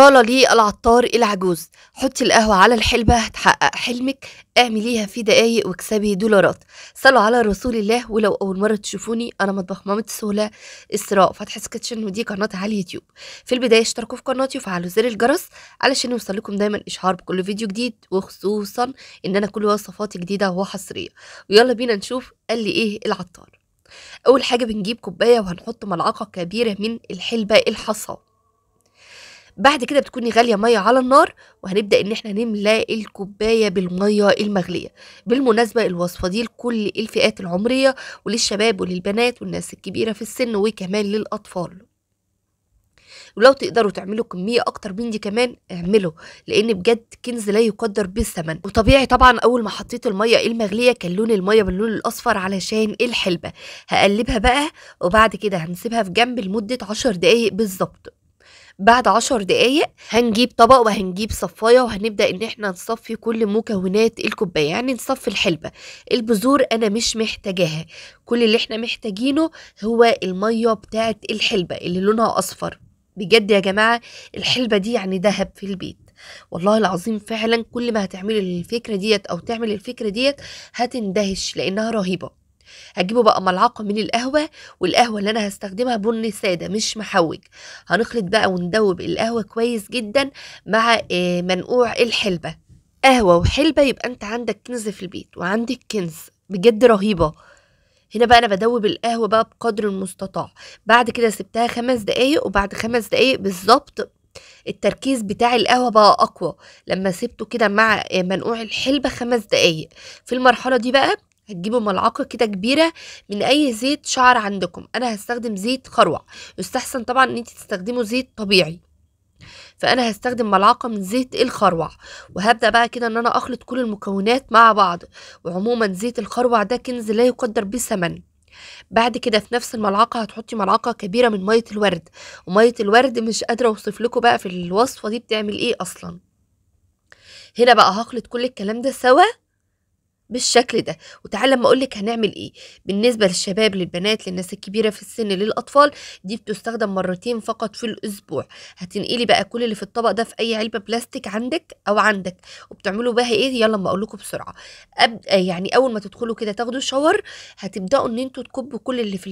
قال لي العطار العجوز حطي القهوة على الحلبة هتحقق حلمك اعمليها في دقايق واكسبي دولارات صلوا على رسول الله ولو أول مرة تشوفوني أنا مطبخ مامة سهلة إسراء فتح سكتشن ودي قناتي على اليوتيوب في البداية اشتركوا في قناتي وفعلوا زر الجرس علشان يوصلكم دايما إشعار بكل فيديو جديد وخصوصا إن أنا كل وصفاتي جديدة وحصرية ويلا بينا نشوف قال لي إيه العطار أول حاجة بنجيب كوباية وهنحط ملعقة كبيرة من الحلبة الحصى بعد كده بتكوني غاليه ميه على النار وهنبدا ان احنا نملى الكوبايه بالميه المغليه بالمناسبه الوصفه دي لكل الفئات العمريه وللشباب وللبنات والناس الكبيره في السن وكمان للاطفال ولو تقدروا تعملوا كمية أكتر من دي كمان اعملوا لأن بجد كنز لا يقدر بالثمن وطبيعي طبعا أول ما حطيت المية المغلية كان لون المية باللون الأصفر علشان الحلبة هقلبها بقى وبعد كده هنسيبها في جنب لمدة عشر دقايق بالظبط بعد عشر دقايق هنجيب طبق وهنجيب صفاية وهنبدأ ان احنا نصفي كل مكونات الكوباية يعني نصفي الحلبة البذور انا مش محتاجاها كل اللي احنا محتاجينه هو المية بتاعت الحلبة اللي لونها اصفر بجد يا جماعة الحلبة دي يعني دهب في البيت والله العظيم فعلا كل ما هتعملي الفكرة ديت او تعمل الفكرة ديت هتندهش لانها رهيبة هجيبه بقى ملعقه من القهوه والقهوه اللي انا هستخدمها بن ساده مش محوج هنخلط بقى وندوب القهوه كويس جدا مع آه، منقوع الحلبه قهوه وحلبه يبقى انت عندك كنز في البيت وعندك كنز بجد رهيبه هنا بقى انا بدوب القهوه بقى بقدر المستطاع بعد كده سبتها خمس دقايق وبعد خمس دقايق بالظبط التركيز بتاع القهوة بقى أقوى لما سبته كده مع آه، منقوع الحلبة خمس دقايق في المرحلة دي بقى هتجيبوا ملعقة كده كبيرة من أي زيت شعر عندكم أنا هستخدم زيت خروع يستحسن طبعا إن أنت تستخدموا زيت طبيعي فانا هستخدم ملعقه من زيت الخروع وهبدا بقى كده ان انا اخلط كل المكونات مع بعض وعموما زيت الخروع ده كنز لا يقدر بثمن بعد كده في نفس الملعقه هتحطي ملعقه كبيره من ميه الورد وميه الورد مش قادره اوصف لكم بقى في الوصفه دي بتعمل ايه اصلا هنا بقى هخلط كل الكلام ده سوا بالشكل ده وتعالى لما اقول لك هنعمل ايه بالنسبه للشباب للبنات للناس الكبيره في السن للاطفال دي بتستخدم مرتين فقط في الاسبوع هتنقلي بقى كل اللي في الطبق ده في اي علبه بلاستيك عندك او عندك وبتعملوا بها ايه يلا ما اقول لكم بسرعه أبدأ يعني اول ما تدخلوا كده تاخدوا شاور هتبداوا ان انتوا تكبوا كل اللي في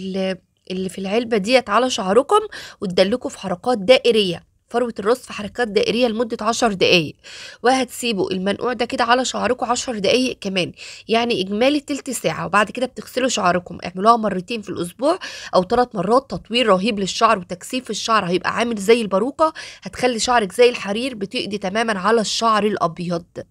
اللي في العلبه ديت على شعركم وتدلكوا في حركات دائريه فروة الرز في حركات دائرية لمدة عشر دقايق وهتسيبوا المنقوع ده كده على شعركم عشر دقايق كمان يعني إجمالي تلت ساعة وبعد كده بتغسلوا شعركم اعملوها مرتين في الأسبوع أو ثلاث مرات تطوير رهيب للشعر وتكثيف الشعر هيبقى عامل زي الباروكة هتخلي شعرك زي الحرير بتقضي تماما على الشعر الأبيض